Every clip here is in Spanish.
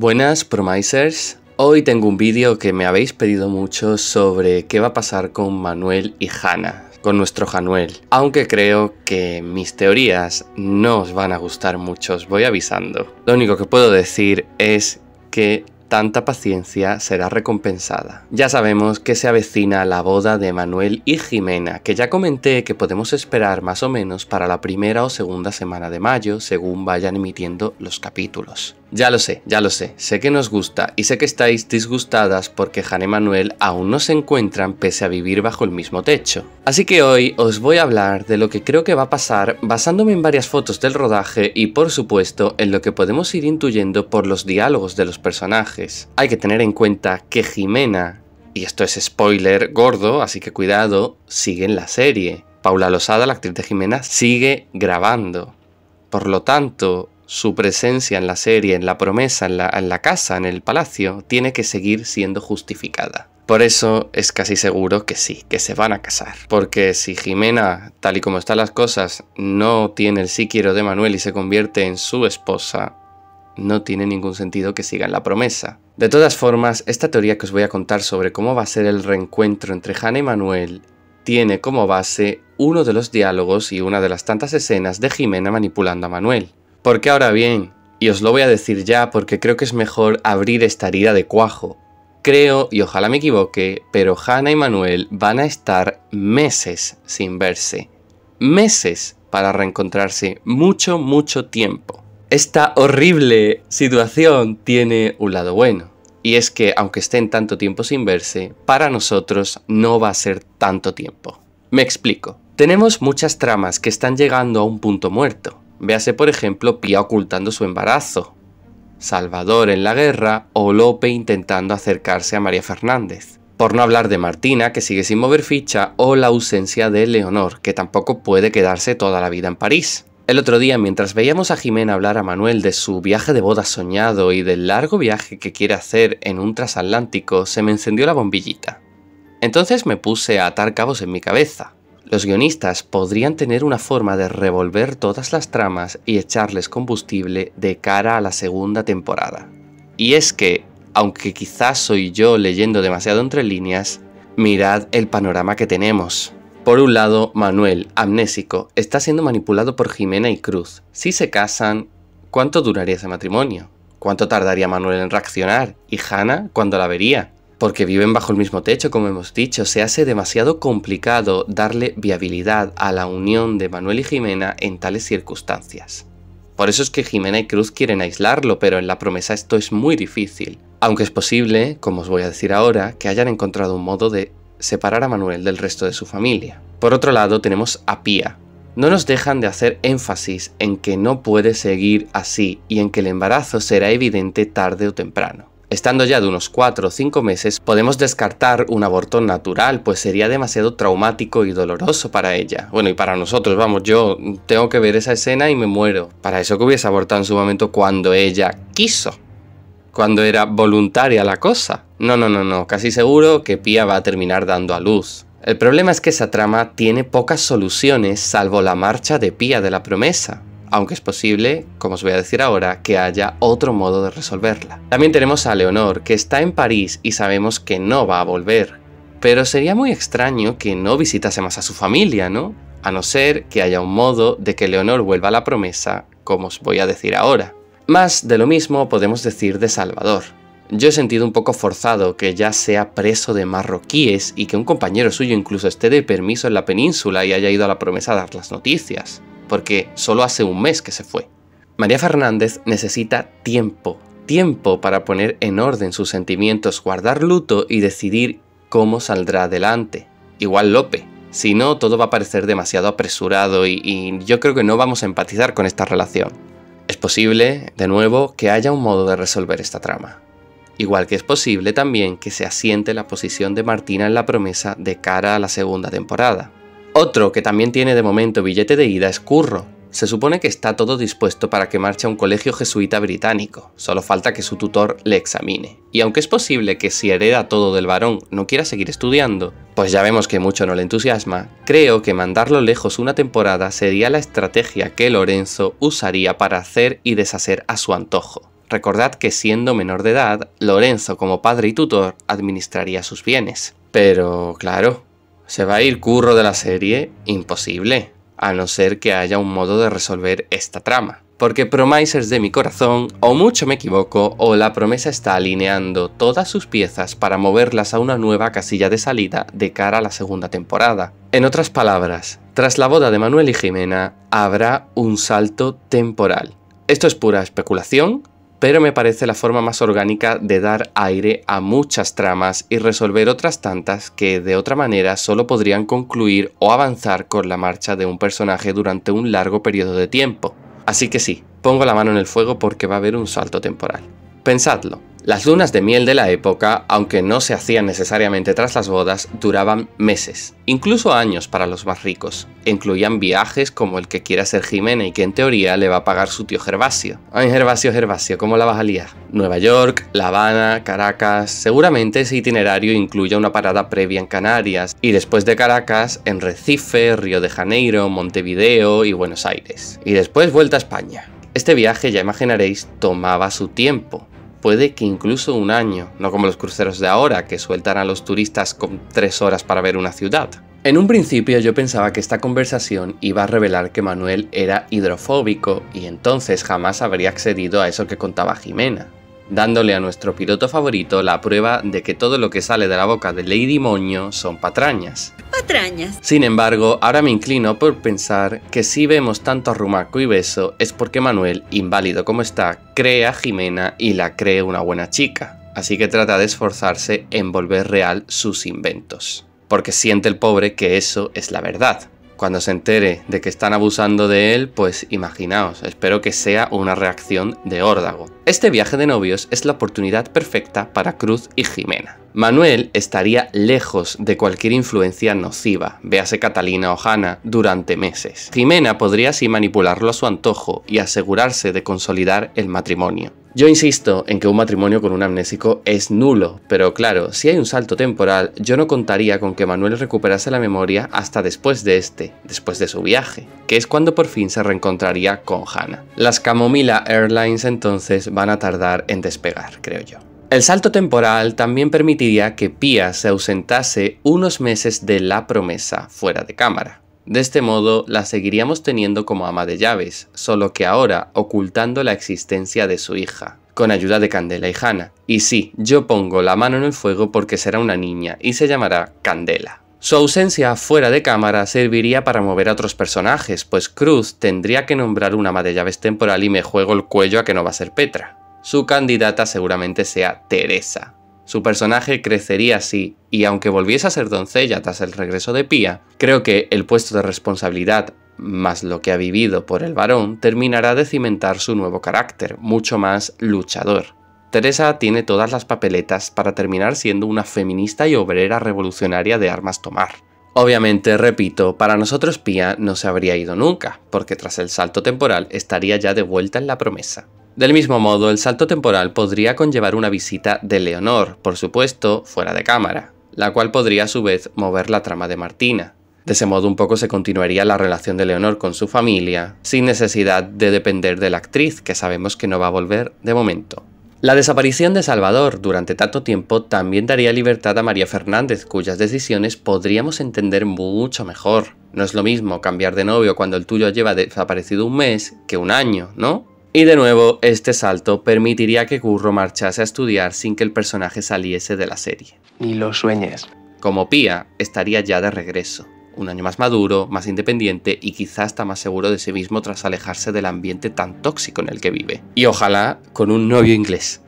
Buenas Promisers, hoy tengo un vídeo que me habéis pedido mucho sobre qué va a pasar con Manuel y Hannah, con nuestro Januel. Aunque creo que mis teorías no os van a gustar mucho, os voy avisando. Lo único que puedo decir es que tanta paciencia será recompensada. Ya sabemos que se avecina la boda de Manuel y Jimena, que ya comenté que podemos esperar más o menos para la primera o segunda semana de mayo, según vayan emitiendo los capítulos. Ya lo sé, ya lo sé, sé que nos gusta y sé que estáis disgustadas porque Jan y Manuel aún no se encuentran pese a vivir bajo el mismo techo. Así que hoy os voy a hablar de lo que creo que va a pasar basándome en varias fotos del rodaje y por supuesto en lo que podemos ir intuyendo por los diálogos de los personajes. Hay que tener en cuenta que Jimena, y esto es spoiler gordo, así que cuidado, sigue en la serie. Paula Losada, la actriz de Jimena, sigue grabando. Por lo tanto, su presencia en la serie, en la promesa, en la, casa, en el palacio, tiene que seguir siendo justificada. Por eso es casi seguro que sí, que se van a casar. Porque si Jimena, tal y como están las cosas, no tiene el sí quiero de Manuel y se convierte en su esposa, no tiene ningún sentido que sigan la promesa. De todas formas, esta teoría que os voy a contar sobre cómo va a ser el reencuentro entre Hannah y Manuel tiene como base uno de los diálogos y una de las tantas escenas de Jimena manipulando a Manuel. Porque ahora bien, y os lo voy a decir ya porque creo que es mejor abrir esta herida de cuajo. Creo, y ojalá me equivoque, pero Hannah y Manuel van a estar meses sin verse. Meses para reencontrarse. Mucho, mucho tiempo. Esta horrible situación tiene un lado bueno. Y es que aunque estén tanto tiempo sin verse, para nosotros no va a ser tanto tiempo. Me explico. Tenemos muchas tramas que están llegando a un punto muerto. Véase por ejemplo Pía ocultando su embarazo, Salvador en la guerra o Lope intentando acercarse a María Fernández. Por no hablar de Martina, que sigue sin mover ficha, o la ausencia de Leonor, que tampoco puede quedarse toda la vida en París. El otro día, mientras veíamos a Jimena hablar a Manuel de su viaje de boda soñado y del largo viaje que quiere hacer en un trasatlántico se me encendió la bombillita. Entonces me puse a atar cabos en mi cabeza. Los guionistas podrían tener una forma de revolver todas las tramas y echarles combustible de cara a la segunda temporada. Y es que, aunque quizás soy yo leyendo demasiado entre líneas, mirad el panorama que tenemos. Por un lado, Manuel, amnésico, está siendo manipulado por Jimena y Cruz. Si se casan, ¿cuánto duraría ese matrimonio? ¿Cuánto tardaría Manuel en reaccionar? ¿Y Hannah cuándo la vería? porque viven bajo el mismo techo, como hemos dicho. Se hace demasiado complicado darle viabilidad a la unión de Manuel y Jimena en tales circunstancias. Por eso es que Jimena y Cruz quieren aislarlo, pero en la promesa esto es muy difícil. Aunque es posible, como os voy a decir ahora, que hayan encontrado un modo de separar a Manuel del resto de su familia. Por otro lado, tenemos a Pía. No nos dejan de hacer énfasis en que no puede seguir así y en que el embarazo será evidente tarde o temprano. Estando ya de unos 4 o 5 meses, podemos descartar un aborto natural, pues sería demasiado traumático y doloroso para ella. Bueno, y para nosotros, vamos, yo tengo que ver esa escena y me muero. Para eso que hubiese abortado en su momento cuando ella quiso. Cuando era voluntaria la cosa. No, no, no, no, casi seguro que Pia va a terminar dando a luz. El problema es que esa trama tiene pocas soluciones salvo la marcha de Pía de la promesa aunque es posible, como os voy a decir ahora, que haya otro modo de resolverla. También tenemos a Leonor, que está en París y sabemos que no va a volver. Pero sería muy extraño que no visitase más a su familia, ¿no? A no ser que haya un modo de que Leonor vuelva a la promesa, como os voy a decir ahora. Más de lo mismo podemos decir de Salvador. Yo he sentido un poco forzado que ya sea preso de marroquíes y que un compañero suyo incluso esté de permiso en la península y haya ido a la promesa a dar las noticias porque solo hace un mes que se fue. María Fernández necesita tiempo, tiempo para poner en orden sus sentimientos, guardar luto y decidir cómo saldrá adelante. Igual Lope, si no, todo va a parecer demasiado apresurado y, yo creo que no vamos a empatizar con esta relación. Es posible, de nuevo, que haya un modo de resolver esta trama. Igual que es posible también que se asiente la posición de Martina en la promesa de cara a la segunda temporada. Otro que también tiene de momento billete de ida es Curro. Se supone que está todo dispuesto para que marche a un colegio jesuita británico, solo falta que su tutor le examine. Y aunque es posible que si hereda todo del varón no quiera seguir estudiando, pues ya vemos que mucho no le entusiasma, creo que mandarlo lejos una temporada sería la estrategia que Lorenzo usaría para hacer y deshacer a su antojo. Recordad que siendo menor de edad, Lorenzo como padre y tutor administraría sus bienes. Pero claro, ¿Se va a ir curro de la serie? Imposible, a no ser que haya un modo de resolver esta trama. Porque Promisers de mi corazón, o mucho me equivoco, o la promesa está alineando todas sus piezas para moverlas a una nueva casilla de salida de cara a la segunda temporada. En otras palabras, tras la boda de Manuel y Jimena, habrá un salto temporal. Esto es pura especulación, pero me parece la forma más orgánica de dar aire a muchas tramas y resolver otras tantas que de otra manera solo podrían concluir o avanzar con la marcha de un personaje durante un largo periodo de tiempo. Así que sí, pongo la mano en el fuego porque va a haber un salto temporal. Pensadlo, las lunas de miel de la época, aunque no se hacían necesariamente tras las bodas, duraban meses, incluso años para los más ricos. Incluían viajes como el que quiere hacer Jimena y que en teoría le va a pagar su tío Gervasio. Ay, Gervasio, Gervasio, ¿cómo la vas a Nueva York, La Habana, Caracas. Seguramente ese itinerario incluye una parada previa en Canarias y después de Caracas en Recife, Río de Janeiro, Montevideo y Buenos Aires. Y después vuelta a España. Este viaje, ya imaginaréis, tomaba su tiempo puede que incluso un año, no como los cruceros de ahora, que sueltan a los turistas con tres horas para ver una ciudad. En un principio yo pensaba que esta conversación iba a revelar que Manuel era hidrofóbico y entonces jamás habría accedido a eso que contaba Jimena, dándole a nuestro piloto favorito la prueba de que todo lo que sale de la boca de Lady Moño son patrañas. Sin embargo, ahora me inclino por pensar que si vemos tanto rumaco y beso es porque Manuel, inválido como está, cree a Jimena y la cree una buena chica. Así que trata de esforzarse en volver real sus inventos. Porque siente el pobre que eso es la verdad. Cuando se entere de que están abusando de él, pues imaginaos, espero que sea una reacción de órdago. Este viaje de novios es la oportunidad perfecta para Cruz y Jimena. Manuel estaría lejos de cualquier influencia nociva, véase Catalina o Hanna, durante meses. Jimena podría así manipularlo a su antojo y asegurarse de consolidar el matrimonio. Yo insisto en que un matrimonio con un amnésico es nulo, pero claro, si hay un salto temporal, yo no contaría con que Manuel recuperase la memoria hasta después de este, después de su viaje, que es cuando por fin se reencontraría con Hannah. Las Camomila Airlines entonces van a tardar en despegar, creo yo. El salto temporal también permitiría que Pia se ausentase unos meses de la promesa fuera de cámara, de este modo, la seguiríamos teniendo como ama de llaves, solo que ahora ocultando la existencia de su hija, con ayuda de Candela y Hanna. Y sí, yo pongo la mano en el fuego porque será una niña y se llamará Candela. Su ausencia fuera de cámara serviría para mover a otros personajes, pues Cruz tendría que nombrar una ama de llaves temporal y me juego el cuello a que no va a ser Petra. Su candidata seguramente sea Teresa, su personaje crecería así, y aunque volviese a ser doncella tras el regreso de Pía, creo que el puesto de responsabilidad más lo que ha vivido por el varón terminará de cimentar su nuevo carácter, mucho más luchador. Teresa tiene todas las papeletas para terminar siendo una feminista y obrera revolucionaria de armas tomar. Obviamente, repito, para nosotros Pía no se habría ido nunca, porque tras el salto temporal estaría ya de vuelta en la promesa. Del mismo modo, el salto temporal podría conllevar una visita de Leonor, por supuesto, fuera de cámara, la cual podría a su vez mover la trama de Martina. De ese modo un poco se continuaría la relación de Leonor con su familia, sin necesidad de depender de la actriz, que sabemos que no va a volver de momento. La desaparición de Salvador durante tanto tiempo también daría libertad a María Fernández, cuyas decisiones podríamos entender mucho mejor. No es lo mismo cambiar de novio cuando el tuyo lleva desaparecido un mes que un año, ¿no? Y de nuevo, este salto permitiría que Curro marchase a estudiar sin que el personaje saliese de la serie. Ni lo sueñes. Como pía, estaría ya de regreso, un año más maduro, más independiente y quizás hasta más seguro de sí mismo tras alejarse del ambiente tan tóxico en el que vive. Y ojalá con un novio inglés.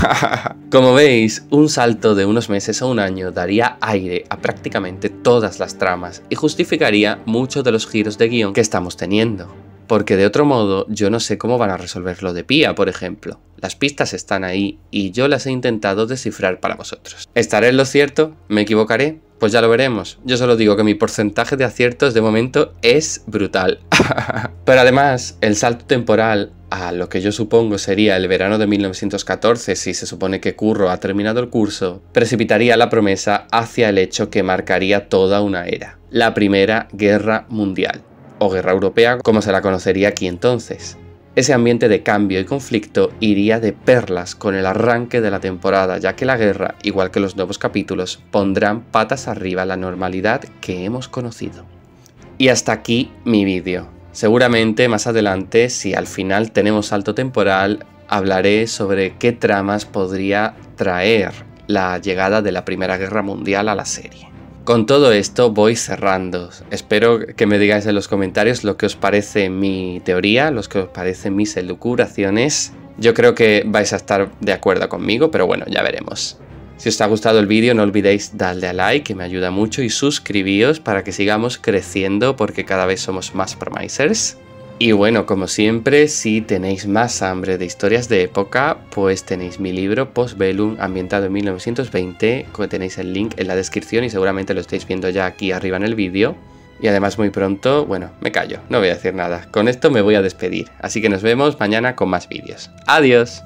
Como veis, un salto de unos meses a un año daría aire a prácticamente todas las tramas y justificaría muchos de los giros de guión que estamos teniendo. Porque de otro modo, yo no sé cómo van a resolver lo de Pía, por ejemplo. Las pistas están ahí y yo las he intentado descifrar para vosotros. ¿Estaré en lo cierto? ¿Me equivocaré? Pues ya lo veremos. Yo solo digo que mi porcentaje de aciertos de momento es brutal. Pero además, el salto temporal a lo que yo supongo sería el verano de 1914, si se supone que Curro ha terminado el curso, precipitaría la promesa hacia el hecho que marcaría toda una era, la Primera Guerra Mundial o guerra europea como se la conocería aquí entonces. Ese ambiente de cambio y conflicto iría de perlas con el arranque de la temporada, ya que la guerra, igual que los nuevos capítulos, pondrán patas arriba la normalidad que hemos conocido. Y hasta aquí mi vídeo. Seguramente más adelante, si al final tenemos alto temporal, hablaré sobre qué tramas podría traer la llegada de la Primera Guerra Mundial a la serie. Con todo esto voy cerrando. Espero que me digáis en los comentarios lo que os parece mi teoría, lo que os parecen mis elucuraciones. Yo creo que vais a estar de acuerdo conmigo, pero bueno, ya veremos. Si os ha gustado el vídeo no olvidéis darle a like, que me ayuda mucho, y suscribíos para que sigamos creciendo porque cada vez somos más promisers. Y bueno, como siempre, si tenéis más hambre de historias de época, pues tenéis mi libro Postbellum, ambientado en 1920, que tenéis el link en la descripción y seguramente lo estáis viendo ya aquí arriba en el vídeo. Y además muy pronto, bueno, me callo, no voy a decir nada. Con esto me voy a despedir, así que nos vemos mañana con más vídeos. ¡Adiós!